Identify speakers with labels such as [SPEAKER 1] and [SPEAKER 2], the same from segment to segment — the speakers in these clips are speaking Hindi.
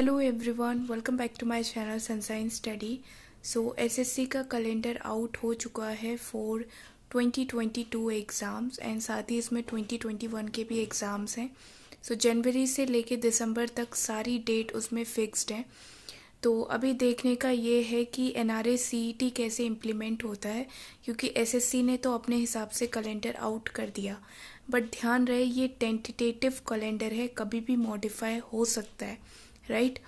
[SPEAKER 1] hello everyone welcome back to my channel sunshine study so SSC का कैलेंडर आउट हो चुका है फॉर 2022 एग्ज़ाम्स एंड साथ ही इसमें 2021 के भी एग्ज़ाम्स हैं सो so, जनवरी से लेके दिसंबर तक सारी डेट उसमें फिक्स्ड है तो अभी देखने का ये है कि एन आर e कैसे इम्प्लीमेंट होता है क्योंकि एस e ने तो अपने हिसाब से कैलेंडर आउट कर दिया बट ध्यान रहे ये टेंटेटिव कैलेंडर है कभी भी मॉडिफाई हो सकता है राइट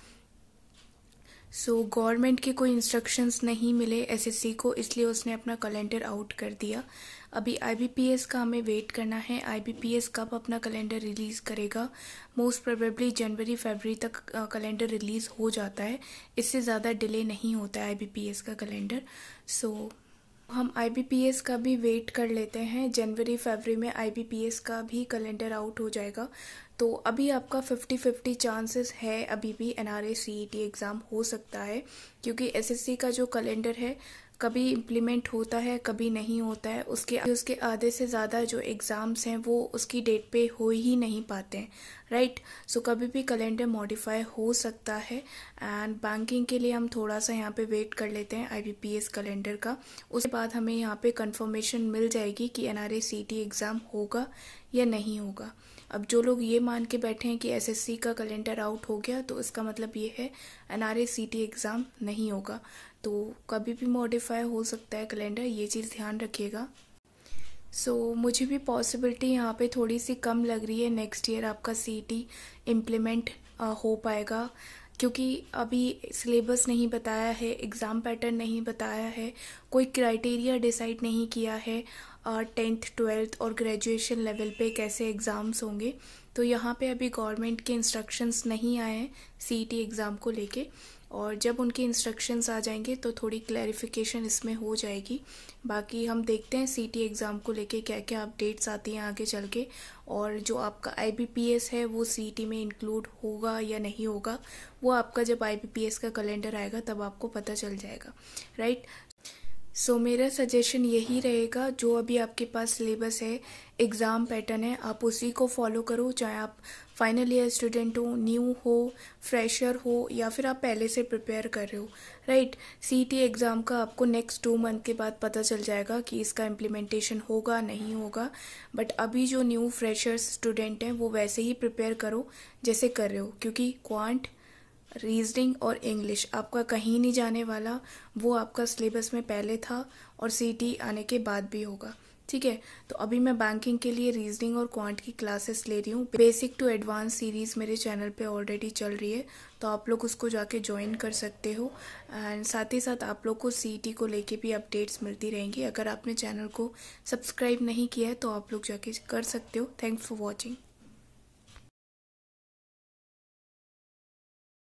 [SPEAKER 1] सो गवर्नमेंट के कोई इंस्ट्रक्शंस नहीं मिले एसएससी को इसलिए उसने अपना कैलेंडर आउट कर दिया अभी आईबीपीएस का हमें वेट करना है आईबीपीएस कब अपना कैलेंडर रिलीज़ करेगा मोस्ट प्रोबेबली जनवरी फरवरी तक कैलेंडर रिलीज़ हो जाता है इससे ज़्यादा डिले नहीं होता है आईबीपीएस का कैलेंडर सो so, हम आई का भी वेट कर लेते हैं जनवरी फरवरी में आई का भी कैलेंडर आउट हो जाएगा तो अभी आपका फिफ्टी फिफ्टी चांसेस है अभी भी एन आर एग्ज़ाम हो सकता है क्योंकि एस का जो कैलेंडर है कभी इम्प्लीमेंट होता है कभी नहीं होता है उसके उसके आधे से ज़्यादा जो एग्ज़ाम्स हैं वो उसकी डेट पे हो ही नहीं पाते हैं राइट सो कभी भी कैलेंडर मॉडिफाई हो सकता है एंड बैंकिंग के लिए हम थोड़ा सा यहाँ पे वेट कर लेते हैं आईबीपीएस कैलेंडर का उसके बाद हमें यहाँ पे कंफर्मेशन मिल जाएगी कि एन आर एग्ज़ाम होगा या नहीं होगा अब जो लोग ये मान के बैठे हैं कि एसएससी का कैलेंडर आउट हो गया तो इसका मतलब ये है एन आर एग्ज़ाम नहीं होगा तो कभी भी मॉडिफाई हो सकता है कैलेंडर ये चीज़ ध्यान रखिएगा सो so, मुझे भी पॉसिबिलिटी यहाँ पे थोड़ी सी कम लग रही है नेक्स्ट ईयर आपका सी टी इम्प्लीमेंट हो पाएगा क्योंकि अभी सिलेबस नहीं बताया है एग्ज़ाम पैटर्न नहीं बताया है कोई क्राइटेरिया डिसाइड नहीं किया है टेंथ ट्वेल्थ और ग्रेजुएशन लेवल पे कैसे एग्ज़ाम्स होंगे तो यहाँ पे अभी गवर्नमेंट के इंस्ट्रक्शंस नहीं आए हैं सी एग्ज़ाम e को लेके और जब उनके इंस्ट्रक्शंस आ जाएंगे तो थोड़ी क्लैरिफिकेशन इसमें हो जाएगी बाकी हम देखते हैं सीटी एग्ज़ाम को लेके क्या क्या अपडेट्स आती हैं आगे चल के और जो आपका आईबीपीएस है वो सीटी में इंक्लूड होगा या नहीं होगा वो आपका जब आईबीपीएस का कैलेंडर आएगा तब आपको पता चल जाएगा राइट सो so, मेरा सजेशन यही रहेगा जो अभी आपके पास सिलेबस है एग्ज़ाम पैटर्न है आप उसी को फॉलो करो चाहे आप फाइनल ईयर स्टूडेंट हो न्यू हो फ्रेशर हो या फिर आप पहले से प्रिपेयर कर रहे हो राइट सी टी एग्ज़ाम का आपको नेक्स्ट टू मंथ के बाद पता चल जाएगा कि इसका इम्प्लीमेंटेशन होगा नहीं होगा बट अभी जो न्यू फ्रेशर स्टूडेंट हैं वो वैसे ही प्रिपेयर करो जैसे कर रहे हो क्योंकि क्वांट रीजनिंग और इंग्लिश आपका कहीं नहीं जाने वाला वो आपका सिलेबस में पहले था और सी आने के बाद भी होगा ठीक है तो अभी मैं बैंकिंग के लिए रीजनिंग और क्वांट की क्लासेस ले रही हूँ बेसिक टू एडवांस सीरीज़ मेरे चैनल पे ऑलरेडी चल रही है तो आप लोग उसको जाके ज्वाइन कर सकते हो एंड साथ ही साथ आप लोग को सी को लेके भी अपडेट्स मिलती रहेंगी अगर आपने चैनल को सब्सक्राइब नहीं किया है तो आप लोग जाके कर सकते हो थैंक्स फॉर वॉचिंग